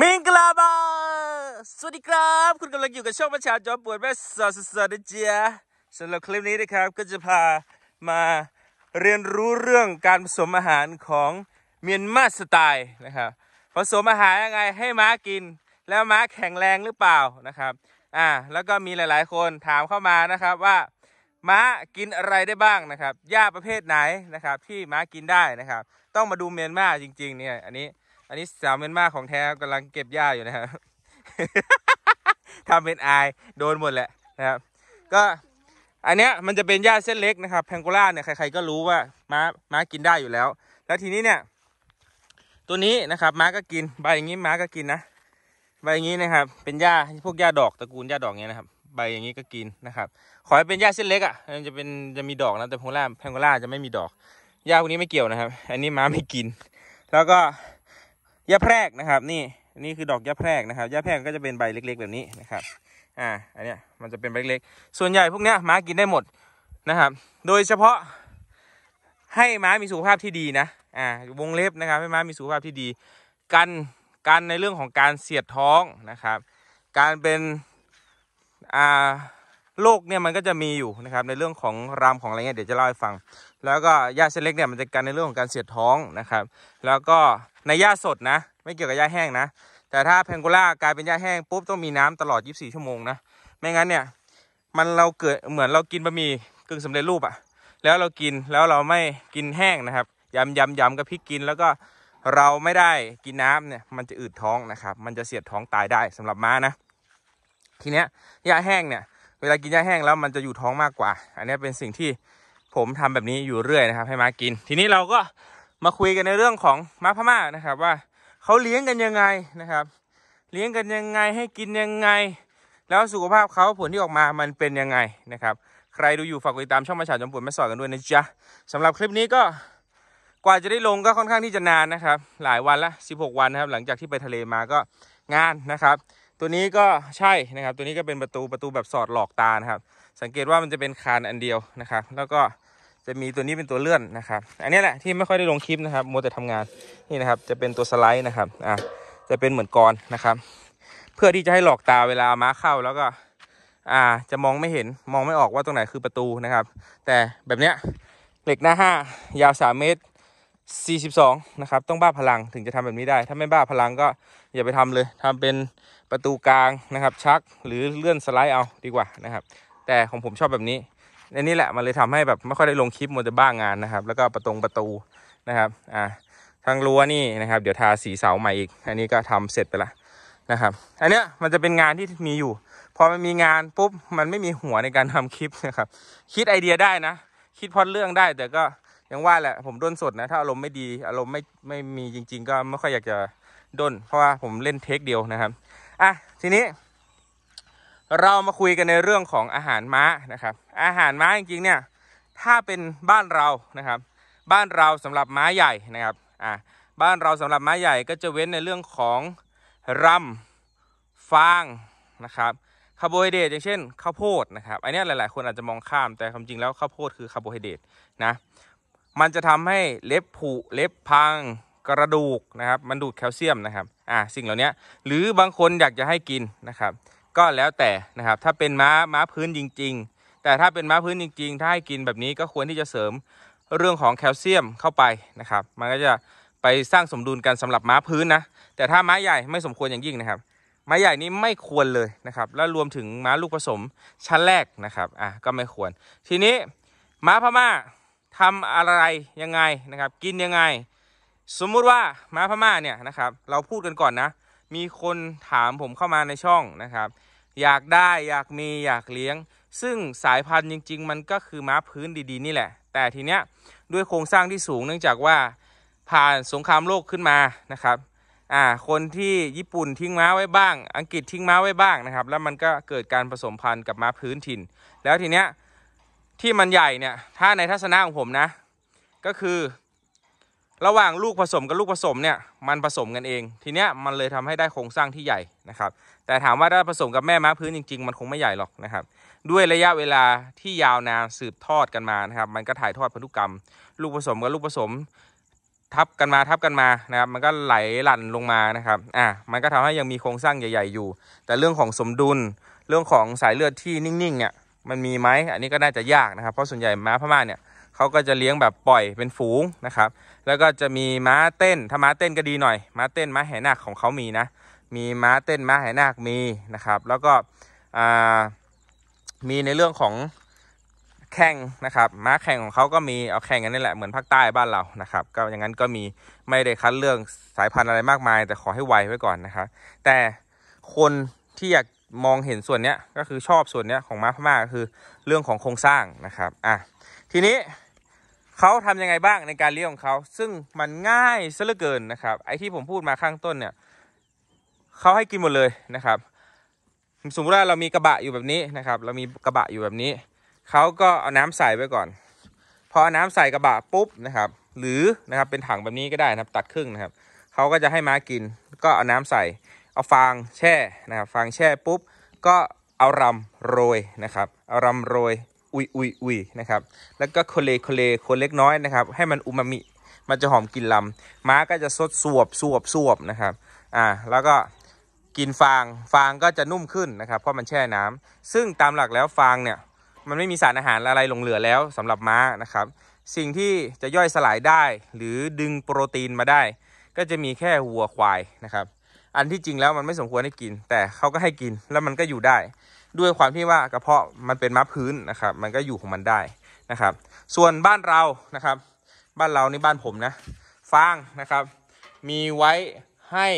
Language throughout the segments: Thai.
มิงกลาบาสวัสดีครับ คุณกำลังอยู่กับช่องประชาจอมปวดแม่สอดสอดเจียสำหรับคลิปนี้นะครับก็จะพามาเรียนรู้เรื่องการผสมอาหารของเมียนมาสไตล์นะครับผสมอาหารยังไงให้ม้ากินแล้วม้าแข็งแรงหรือเปล่านะครับอ่า แล้วก็มีหลายๆ คนถามเข้ามานะครับว่าม้ากินอะไรได้บ้างนะครับหญ้าประเภทไหนนะครับที่ม้ากินได้นะครับต้องมาดูเมียนมาจริงๆเนี่ยอันนี้อันนี้สาวเมียนมาของแท้กำลังเก็บหญ้าอยู่นะครับ ทำเป็นอาย โดนหมดแหละนะครับ ก็อันเนี้ยมันจะเป็นหญ้าเส้นเล็กนะครับ แพงโกล่าเนี่ยใครๆก็รู้ว่าม้าม้ากินได้อยู่แล้ว แล้วทีนี้เนี่ย ตัวนี้นะครับ ม้าก็กิน ใบอย่างนี้ม้าก็กินนะใบอย่างนี้นะครับเป็นหญ้าพวกหญ้าดอกตระกูลหญ้าดอกเนี้ยนะครับใบอย่างนี้ก็กินนะครับ ขอให้เป็นหญ้าเส้นเล็กอ่ะมันจะเป็นจะมีดอกนะแต่แพงโกล่าแพงโกล่าจะไม่มีดอกหญ้าพวกนี้ไม่เกี่ยวนะครับ อันนี้ม้าไม่กิน แล้วก็ยาแพรกนะครับ นี่นี่คือดอกยาแพรกนะครับยาแพรกก็จะเป็นใบเล็ก ๆ แบบนี้นะครับอ่าอันเนี้ย มันจะเป็นใบเล็กส่วนใหญ่พวกเนี้ยม้ากินได้หมดนะครับ โดยเฉพาะให้ม้ามีสุขภาพที่ดีนะอ่าวงเล็บนะครับ ให้ม้ามีสุขภาพที่ดี กันกันในเรื่องของการเสียดท้องนะครับ การเป็นอ่าโรคเนี่ยมันก็จะมีอยู่นะครับ ในเรื่องของรามของอะไรเงี้ยเดี๋ยวจะเล่าให้ฟัง แล้วก็ยาเส้นเล็กเนี่ยมันจะกันในเรื่องของการเสียดท้องนะครับ แล้วก็ในยาสดนะ ไม่เกี่ยวกับยาแห้งนะแต่ถ้าแพงกกล่ากลายเป็นยาแห้งปุ๊บต้องมีน้ำตลอด24ชั่วโมงนะไม่งั้นเนี่ยมันเราเกิดเหมือนเรากินบะหมี่กึ่งสำเร็จรูปอะแล้วเรากินแล้วเราไม่กินแห้งนะครับยำยำยำกับพริกกิน แล้วก็เราไม่ได้กินน้ำเนี่ยมันจะอืดท้องนะครับ มันจะเสียดท้องตายได้สำหรับม้านะ ทีเนี้ยยาแห้งเนี่ยเวลากินหญ้าแห้งแล้วมันจะอยู่ท้องมากกว่า อันนี้เป็นสิ่งที่ผมทำแบบนี้อยู่เรื่อยนะครับ ให้ม้ากิน ทีนี้เราก็มาคุยกันในเรื่องของม้าพม่านะครับ ว่าเขาเลี้ยงกันยังไงนะครับ เลี้ยงกันยังไงให้กินยังไง แล้วสุขภาพเขาผลที่ออกมา มันเป็นยังไงนะครับ ใครดูอยู่ฝากติดตามช่องมาฉาจอมปุ่นมาสอนกันด้วยนะจ๊ะสำหรับคลิปนี้ก็กว่าจะได้ลงก็ค่อนข้างที่จะนานนะครับ หลายวันละ16 วันนะครับ หลังจากที่ไปทะเลมาก็งานนะครับตัวนี้ก็ใช่นะครับ ตัวนี้ก็เป็นประตูประตูแบบสอดหลอกตานะครับ สังเกตว่ามันจะเป็นคานอันเดียวนะครับ แล้วก็จะมีตัวนี้เป็นตัวเลื่อนนะครับ อันนี้แหละที่ไม่ค่อยได้ลงคลิปนะครับมัวแต่ทำงาน นี่นะครับ จะเป็นตัวสไลด์นะครับ อ่ะจะเป็นเหมือนกรนะครับ เพื่อที่จะให้หลอกตาเวลาม้าเข้า แล้วก็ อ่า จะมองไม่เห็นมองไม่ออกว่าตรงไหนคือประตูนะครับ แต่แบบเนี้ย เหล็กหน้าห้า ยาว3เมตร42นะครับ ต้องบ้าพลังถึงจะทำแบบนี้ได้ ถ้าไม่บ้าพลังก็อย่าไปทำเลย ทำเป็นประตูกลางนะครับ ชักหรือเลื่อนสไลด์เอาดีกว่านะครับ แต่ของผมชอบแบบนี้ในนี้แหละมันเลยทำให้แบบไม่ค่อยได้ลงคลิปมันจะบ้างงานนะครับ แล้วก็ประตงประตูนะครับอ่าทางรั้วนี่นะครับ เดี๋ยวทาสีเสาใหม่อีกอันนี้ก็ทำเสร็จไปละนะครับ อันเนี้ยมันจะเป็นงานที่มีอยู่พอมันมีงานปุ๊บมันไม่มีหัวในการทำคลิปนะครับคิดไอเดียได้นะ คิดพอดเรื่องได้แต่ก็ยังว่าแหละผมด้นสดนะถ้าอารมณ์ไม่ดีอารมณ์ไม่ไม่มีจริงๆก็ไม่ค่อยอยากจะด้นเพราะว่าผมเล่นเทคเดียวนะครับอ่ะทีนี้ เรามาคุยกันในเรื่องของอาหารม้านะครับ อาหารม้าจริงๆ เนี่ยถ้าเป็นบ้านเรานะครับ บ้านเราสำหรับม้าใหญ่นะครับอ่ะบ้านเราสำหรับม้าใหญ่ก็จะเว้นในเรื่องของรำฟางนะครับคาร์โบไฮเดรตอย่างเช่น ข้าวโพดนะครับอันนี้หลาย ๆคนอาจจะมองข้ามแต่ความจริงแล้วข้าวโพดคือคาร์โบไฮเดรตนะมันจะทำให้เล็บผุเล็บพังกระดูกนะครับมันดูดแคลเซียมนะครับอ่าสิ่งเหล่านี้หรือบางคนอยากจะให้กินนะครับ ก็แล้วแต่นะครับถ้าเป็นม้าม้าพื้นจริง ๆ แต่ถ้าเป็นม้าพื้นจริง ๆ ถ้าให้กินแบบนี้ก็ควรที่จะเสริมเรื่องของแคลเซียมเข้าไปนะครับ มันก็จะไปสร้างสมดุลกันสำหรับม้าพื้นนะแต่ถ้าม้าใหญ่ไม่สมควรอย่างยิ่งนะครับ ม้าใหญ่นี้ไม่ควรเลยนะครับ แล้วรวมถึงม้าลูกผสมชั้นแรกนะครับอ่ะก็ไม่ควร ทีนี้ ม้าพม่าทำอะไรยังไงนะครับ กินยังไง สมมุติว่าม้าพม่าเนี่ยนะครับ เราพูดกันก่อนนะ มีคนถามผมเข้ามาในช่องนะครับ อยากได้อยากมีอยากเลี้ยง ซึ่งสายพันธุ์จริงๆ มันก็คือม้าพื้นดีๆนี่แหละ แต่ทีเนี้ยด้วยโครงสร้างที่สูงเนื่องจากว่าผ่านสงครามโลกขึ้นมานะครับอ่าคนที่ญี่ปุ่นทิ้งม้าไว้บ้าง อังกฤษทิ้งม้าไว้บ้างนะครับ แล้วมันก็เกิดการผสมพันธุ์กับม้าพื้นถิ่น แล้วทีเนี้ยที่มันใหญ่เนี่ยถ้าในทัศนะของผมนะก็คือ ระหว่างลูกผสมกับลูกผสมเนี่ยมันผสมกันเอง ทีเนี้ยมันเลยทำให้ได้โครงสร้างที่ใหญ่นะครับ แต่ถามว่าถ้าผสมกับแม่ม้าพื้นจริงๆ มันคงไม่ใหญ่หรอกนะครับด้วยระยะเวลาที่ยาวนานสืบทอดกันมานะครับมันก็ถ่ายทอดพันธุกรรม ลูกผสมกับลูกผสมทับกันมาทับกันมานะครับมันก็ไหลหลั่นลงมานะครับอ่ะมันก็ทำให้ยังมีโครงสร้างใหญ่ ๆ อยู่ แต่เรื่องของสมดุลเรื่องของสายเลือดที่นิ่งๆเนี่ยมันมีไหม อันนี้ก็น่าจะยาก นะครับ เพราะส่วนใหญ่ม้าพม่าเนี่ยเขาก็จะเลี้ยงแบบปล่อยเป็นฝูงนะครับ แล้วก็จะมีม้าเต้น ถ้าม้าเต้นก็ดีหน่อย ม้าเต้น ม้าแห่นาคของเขามีนะ มีม้าเต้น ม้าแห่นาคมีนะครับ แล้วก็มีในเรื่องของแข่งนะครับ ม้าแข่งของเขาก็มี เอาแข่งกันนี่แหละ เหมือนภาคใต้บ้านเรา นะครับ ก็อย่างนั้นก็มี ไม่ได้คัดเรื่องสายพันธุ์อะไรมากมาย แต่ขอให้ไวไว้ก่อนนะครับ แต่คนที่อยากมองเห็นส่วนเนี้ยก็คือชอบส่วนเนี้ยของม้าพม่าก็คือเรื่องของโครงสร้างนะครับอ่ะทีนี้เขาทำยังไงบ้างในการเลี้ยงของเขาซึ่งมันง่ายซะเหลือเกินนะครับ ไอ้ที่ผมพูดมาข้างต้นเนี่ยเขาให้กินหมดเลยนะครับ สมมติว่าเรามีกระบะอยู่แบบนี้นะครับ เรามีกระบะอยู่แบบนี้เขาก็เอาน้ำใส่ไว้ก่อนพอเอาน้ำใส่กระบะปุ๊บนะครับ หรือนะครับเป็นถังแบบนี้ก็ได้นะครับตัดครึ่งนะครับเขาก็จะให้ม้ากินก็เอาน้ำใส่เอาฟางแช่นะครับ ฟางแช่ปุ๊บก็เอารำโรยนะครับ เอารำโรย อุยอุยอุยนะครับ แล้วก็โคเลโคเลคนเล็กน้อยนะครับ ให้มันอูมามิ มันจะหอมกลิ่นลำม้าก็จะสดสวบ สวบสวบนะครับ อ่า แล้วก็กินฟาง ฟางก็จะนุ่มขึ้นนะครับ เพราะมันแช่น้ำ ซึ่งตามหลักแล้วฟางเนี่ย มันไม่มีสารอาหารอะไรหลงเหลือแล้วสำหรับม้านะครับ สิ่งที่จะย่อยสลายได้หรือดึงโปรตีนมาได้ ก็จะมีแค่วัวควายนะครับอันที่จริงแล้วมันไม่สมควรให้กิน แต่เขาก็ให้กินแล้วมันก็อยู่ได้ ด้วยความที่ว่ากระเพาะมันเป็นม้าพื้นนะครับ มันก็อยู่ของมันได้นะครับ ส่วนบ้านเรานะครับ บ้านเรานี่บ้านผมนะฟางนะครับ มีไว้ให้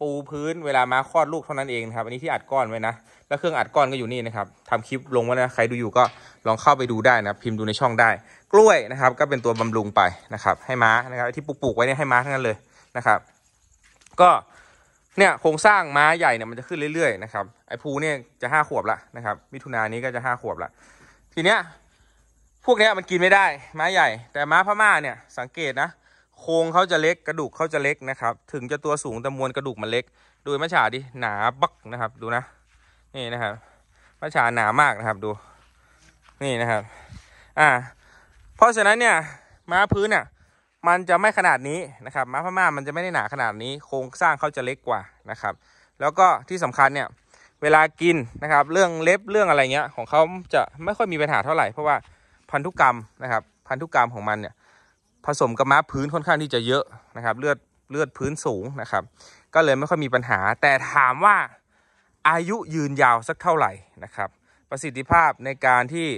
ปูพื้น เวลามาคลอดลูกเท่านั้นเองนะครับอันนี้ที่อัดก้อนไว้นะแล้วเครื่องอัดก้อนก็อยู่นี่นะครับทำคลิปลงไว้นะใครดูอยู่ก็ลองเข้าไปดูได้นะพิมพ์ดูในช่องได้ กล้วยนะครับ ก็เป็นตัวบำรุงไปนะครับ ให้ม้านะครับที่ปลูกไว้เนี่ยให้ม้าทั้งนั้นเลยนะครับ ก็เนี่ยโครงสร้างม้าใหญ่เนี่ยมันจะขึ้นเรื่อยๆนะครับไอ้ภูเนี่ยจะห้าขวบละนะครับมิถุนายนี้ก็จะห้าขวบละทีเนี้ยพวกเนี้ยมันกินไม่ได้ ม้าใหญ่ แต่ม้าพม่าเนี่ย สังเกตนะโครงเขาจะเล็กกระดูกเขาจะเล็กนะครับถึงจะตัวสูงแต่มวลกระดูกมันเล็กดูมะฉาดิ หนาบักนะครับดูนะนี่นะครับมะฉาหนามากนะครับดู นี่นะครับอ่า เพราะฉะนั้นเนี่ย ม้าพื้นอ่ะมันจะไม่ขนาดนี้นะครับม้าพม่ามันจะไม่ได้หนาขนาดนี้โครงสร้างเขาจะเล็กกว่านะครับ แล้วก็ที่สำคัญเนี่ยเวลากินนะครับเรื่องเล็บเรื่องอะไรเงี้ยของเขาจะไม่ค่อยมีปัญหาเท่าไหร่ เพราะว่าพันธุกรรมนะครับ พันธุกรรมของมันเนี่ยผสมกับม้าพื้นค่อนข้างที่จะเยอะนะครับ เลือดเลือดพื้นสูงนะครับ ก็เลยไม่ค่อยมีปัญหา แต่ถามว่าอายุยืนยาวสักเท่าไหร่นะครับ ประสิทธิภาพในการที่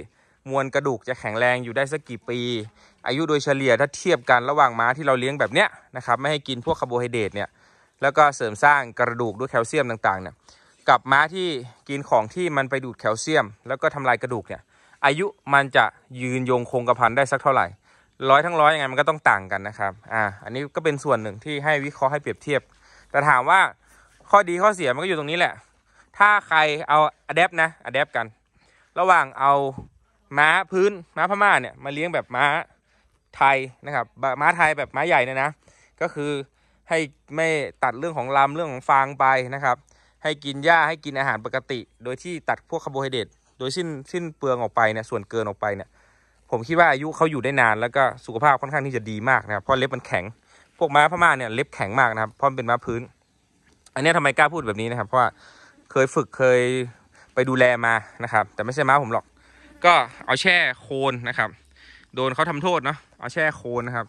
มวลกระดูกจะแข็งแรงอยู่ได้สักกี่ปี อายุโดยเฉลี่ยถ้าเทียบกันระหว่างม้าที่เราเลี้ยงแบบเนี้ยนะครับไม่ให้กินพวกคาร์โบไฮเดรตเนี่ยแล้วก็เสริมสร้างกระดูกด้วยแคลเซียมต่างๆเนี่ยกับม้าที่กินของที่มันไปดูดแคลเซียม แล้วก็ทำลายกระดูกเนี่ยอายุมันจะยืนยงคงกระพันได้สักเท่าไหร่ ร้อยทั้งร้อยยังไงมันก็ต้องต่างกันนะครับอ่าอันนี้ก็เป็นส่วนหนึ่งที่ให้วิเคราะห์ให้เปรียบเทียบ แต่ถามว่าข้อดีข้อเสียมันก็อยู่ตรงนี้แหละถ้าใครเอาอะแดปนะอะแดปกันระหว่างเอาม้าพื้นม้าพม่าเนี่ยมาเลี้ยงแบบม้าไทยนะครับ ม้าไทยแบบม้าใหญ่เนี่ยนะ ก็คือให้ไม่ตัดเรื่องของลำเรื่องของฟางไปนะครับ ให้กินหญ้าให้กินอาหารปกติ โดยที่ตัดพวกคาร์โบไฮเดรตโดยสิ้นสิ้นเปลืองออกไปเนี่ยส่วนเกินออกไปเนี่ย ผมคิดว่าอายุเขาอยู่ได้นาน แล้วก็สุขภาพค่อนข้างที่จะดีมากนะครับเพราะเล็บมันแข็งพวกม้าพม่าเนี่ยเล็บแข็งมากนะครับเพราะเป็นม้าพื้น อันนี้ทำไมกล้าพูดแบบนี้นะครับเพราะว่าเคยฝึกเคยไปดูแลมานะครับแต่ไม่ใช่ม้าผมหรอกก็เอาแช่โคนนะครับ โดนเขาทำโทษเนาะเอาแช่โคนนะครับ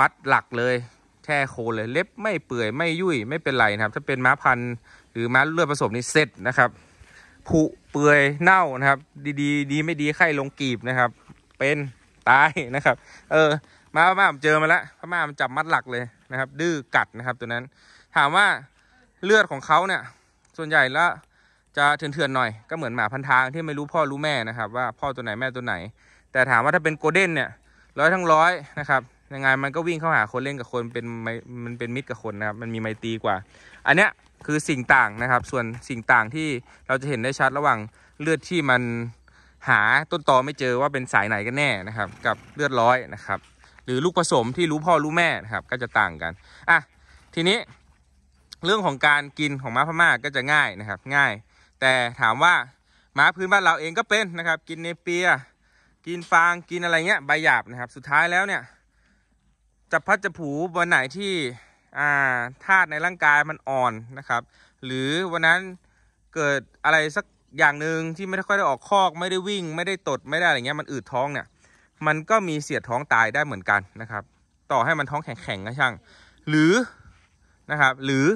มัดหลักเลยแช่โคนเลยเล็บไม่เปื่อยไม่ยุ่ยไม่เป็นไรนะครับ ถ้าเป็นม้าพันธุ์หรือม้าเลือดผสมนี่เสร็จนะครับผุเปื่อยเน่านะครับ ดีดีดีไม่ดีไข้ลงกีบนะครับเป็นตายนะครับ เออมาพม่าผมเจอมาแล้วพม่ามันจับมัดหลักเลยนะครับ ดื้อกัดนะครับ ตัวนั้นถามว่าเลือดของเขาเนี่ย ส่วนใหญ่แล้วจะเถื่อนๆ หน่อย ก็เหมือนหมาพันทางที่ไม่รู้พ่อรู้แม่นะครับว่าพ่อตัวไหนแม่ตัวไหน แต่ถามว่าถ้าเป็นโกลเด้นเนี่ยร้อยทั้งร้อยนะครับ ยังไงมันก็วิ่งเข้าหาคนเล่นกับคนเป็นมันเป็นมิตรกับคนนะครับ มันมีไมตรีกว่า อันเนี้ยคือสิ่งต่างนะครับ ส่วนสิ่งต่างที่เราจะเห็นได้ชัดระหว่างเลือดที่มันหาต้นตอไม่เจอว่าเป็นสายไหนกันแน่นะครับกับเลือดร้อยนะครับหรือลูกผสมที่รู้พ่อรู้แม่นะครับก็จะต่างกันอ่ะทีนี้เรื่องของการกินของม้าพม่าก็จะง่ายนะครับ ง่ายแต่ถามว่าหมาพื้นบ้านเราเองก็เป็นนะครับ กินเนเปียกินฟางกินอะไรเงี้ยใบหยาบนะครับ สุดท้ายแล้วเนี่ย จะพัดจะผูวันไหนที่ธาตุในร่างกายมันอ่อนนะครับ หรือวันนั้นเกิดอะไรสักอย่างหนึ่งที่ไม่ค่อยได้ออกคอก ไม่ได้วิ่ง ไม่ได้ตดไม่ได้อะไรเงี้ยมันอืดท้องเนี่ย มันก็มีเสียดท้องตายได้เหมือนกันนะครับ ต่อให้มันท้องแข็งๆก็ช่างหรือนะครับหรือ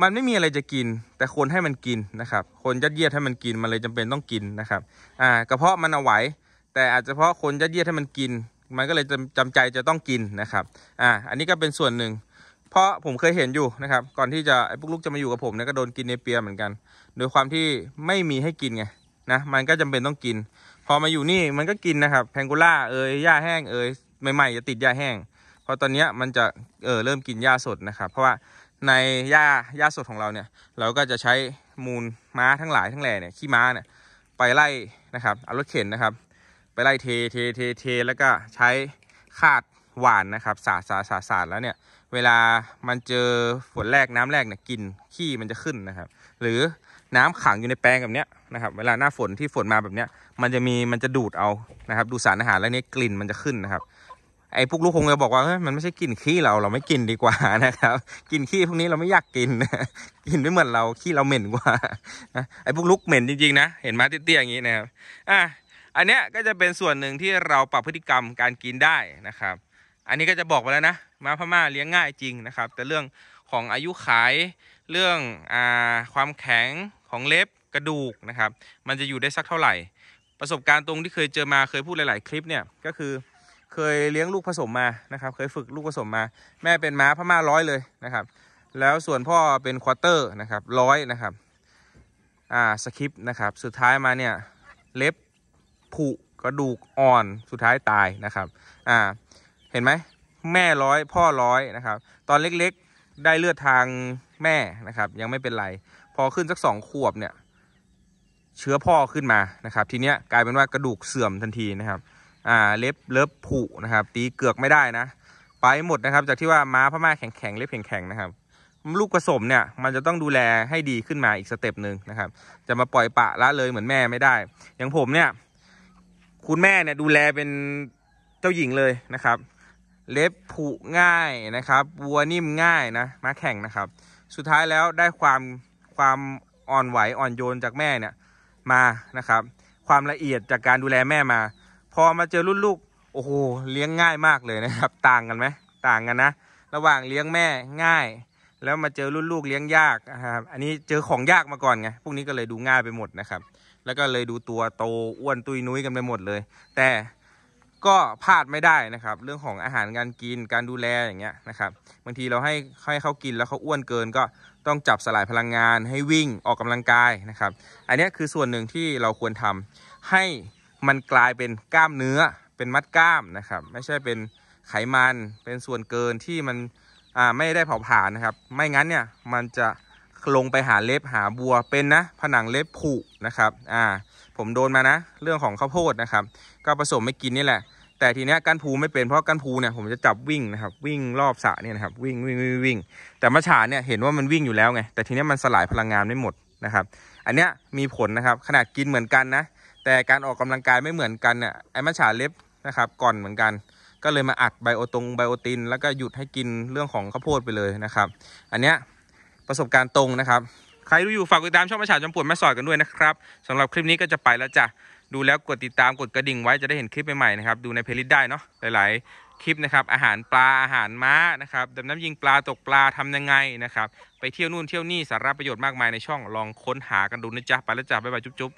มันไม่มีอะไรจะกินแต่คนให้มันกินนะครับ คนยัดเยียดให้มันกิน มันเลยจำเป็นต้องกินนะครับอ่ากระเพาะมันเอาไหวแต่อาจจะเพราะคนยัดเยียดให้มันกิน มันก็เลยจำจำใจจะต้องกินนะครับอ่าอันนี้ก็เป็นส่วนหนึ่งเพราะผมเคยเห็นอยู่นะครับ ก่อนที่จะไอ้พวกลูกจะมาอยู่กับผมเนี่ยก็โดนกินเนเปียเหมือนกันโดยความที่ไม่มีให้กินไงนะมันก็จำเป็นต้องกิน พอมาอยู่นี่มันก็กินนะครับ แพงกูล่าเอ่ยหญ้าแห้งเอ่ยใหม่ๆจะติดหญ้าแห้งพอตอนนี้มันจะเออเริ่มกินหญ้าสดนะครับ เพราะว่าในหญ้าหญ้าสดของเราเนี่ย เราก็จะใช้มูลม้าทั้งหลายทั้งแหล่เนี่ยขี้ม้าเนี่ยไปไล่นะครับเอารถเข็นนะครับ ไปไล่เทเทเทเทแล้วก็ใช้คาดหวานนะครับสาดสาดสาดสาดแล้วเนี่ยเวลามันเจอฝนแรกน้ำแรกเนี่ยกินขี้มันจะขึ้นนะครับ หรือน้ำขังอยู่ในแปลงแบบเนี้ยนะครับ เวลาหน้าฝนที่ฝนมาแบบเนี้ยมันจะมีมันจะดูดเอานะครับดูสารอาหารแล้วนี้กลิ่นมันจะขึ้นนะครับไอ้พวกลูกคงจะบอกว่ามันไม่ใช่กลิ่นขี้เรา เราไม่กินดีกว่านะครับกลิ่นขี้พวกนี้เราไม่อยากกินกินไม่เหมือนเราขี้เราเหม็นกว่านะไอ้พวกลูกเหม็นจริงๆนะเห็นไหมเตี้ยๆอย่างนี้นะครับอ่ะอันเนี้ยก็จะเป็นส่วนหนึ่งที่เราปรับพฤติกรรมการกินได้นะครับ อันนี้ก็จะบอกไปแล้วนะมาพม่าเลี้ยงง่ายจริงนะครับ แต่เรื่องของอายุขายเรื่องอ่าความแข็งของเล็บกระดูกนะครับ มันจะอยู่ได้สักเท่าไหร่ ประสบการณ์ตรงที่เคยเจอมาเคยพูดหลาย ๆคลิปเนี่ยก็คือเคยเลี้ยงลูกผสมมานะครับเคยฝึกลูกผสมมา แม่เป็นม้าพม่าร้อยเลยนะครับ แล้วส่วนพ่อเป็นควอเตอร์นะครับร้อยนะครับอ่าสคริปนะครับสุดท้ายมาเนี่ยเล็บผุกระดูกอ่อนสุดท้ายตายนะครับอ่าเห็นไหม แม่ร้อยพ่อร้อยนะครับ ตอนเล็กๆได้เลือดทางแม่นะครับยังไม่เป็นไรพอขึ้นสักสองขวบเนี่ยเชื้อพ่อขึ้นมานะครับทีเนี้ยกลายเป็นว่ากระดูกเสื่อมทันทีนะครับอ่าเล็บเล็บผุนะครับตีเกือกไม่ได้นะไปหมดนะครับจากที่ว่าม้าพม่าแข็งแข็งเล็บแข็งแข็งนะครับลูกผสมเนี่ยมันจะต้องดูแลให้ดีขึ้นมาอีกสเต็ปหนึ่งนะครับ จะมาปล่อยปะละเลยเหมือนแม่ไม่ได้ อย่างผมเนี่ยคุณแม่เนี่ยดูแลเป็นเจ้าหญิงเลยนะครับ เล็บผุง่ายนะครับวัวนิ่มง่ายนะม้าแข็งนะครับ สุดท้ายแล้วได้ความความอ่อนไหวอ่อนโยนจากแม่เนี่ยมานะครับความละเอียดจากการดูแลแม่มาพอมาเจอรุ่นลูกโอ้โหเลี้ยงง่ายมากเลยนะครับ ต่างกันไหมต่างกันนะระหว่างเลี้ยงแม่ง่าย แล้วมาเจอรุ่นลูกเลี้ยงยากนะครับอันนี้เจอของยากมาก่อนไงพวกนี้ก็เลยดูง่ายไปหมดนะครับ แล้วก็เลยดูตัวโตอ้วนตุยนุ้ยกันไปหมดเลย แต่ก็พลาดไม่ได้นะครับ เรื่องของอาหารการกินการดูแลอย่างเงี้ยนะครับบางทีเราให้ให้เขากินแล้วเขาอ้วนเกินก็ต้องจับสลายพลังงาน ให้วิ่งออกกำลังกายนะครับ อันนี้คือส่วนหนึ่งที่เราควรทำให้มันกลายเป็นกล้ามเนื้อเป็นมัดกล้ามนะครับ ไม่ใช่เป็นไขมันเป็นส่วนเกินที่มันไม่ได้เผาผลาญนะครับ ไม่งั้นเนี่ยมันจะลงไปหาเล็บหาบัวเป็นนะผนังเล็บผุนะครับอ่าผมโดนมานะ เรื่องของข้าวโพดนะครับ ก็ผสมไม่กินนี่แหละ แต่ทีเนี้ยกันภูไม่เป็นเพราะกันภูเนี่ยผมจะจับวิ่งนะครับวิ่งรอบสระเนี่ยนะครับวิ่งวิ่งวิ่งวิ่ง แต่มะฉาเนี่ยเห็นว่ามันวิ่งอยู่แล้วไงแต่ทีเนี้ยมันสลายพลังงานไม่หมดนะครับ อันเนี้ยมีผลนะครับขนาดกินเหมือนกันนะแต่การออกกำลังกายไม่เหมือนกันเนี่ยไอ้มัจฉาเล็บนะครับก่อนเหมือนกัน ก็เลยมาอัดไบโอตรงไบโอตินแล้วก็หยุดให้กินเรื่องของข้าวโพดไปเลยนะครับ อันเนี้ยประสบการณ์ตรงนะครับ ใครดูอยู่ฝากติดตามช่องมัจฉาจำปวดแม่สอดกันด้วยนะครับสำหรับคลิปนี้ก็จะไปแล้วจ้ะดูแล้วกดติดตามกดกระดิ่งไว้จะได้เห็นคลิปใหม่ๆนะครับดูในเพลย์ลิสต์ได้เนาะหลายๆ คลิปนะครับอาหารปลาอาหารม้านะครับดำน้ำยิงปลาตกปลาทำยังไงนะครับไปเที่ยวนู่นเที่ยวนี่สาระประโยชน์มากมายในช่องลองค้นหากันดูนะจ๊ะไปแล้วจ้ะบ๊ายบายจุ๊บ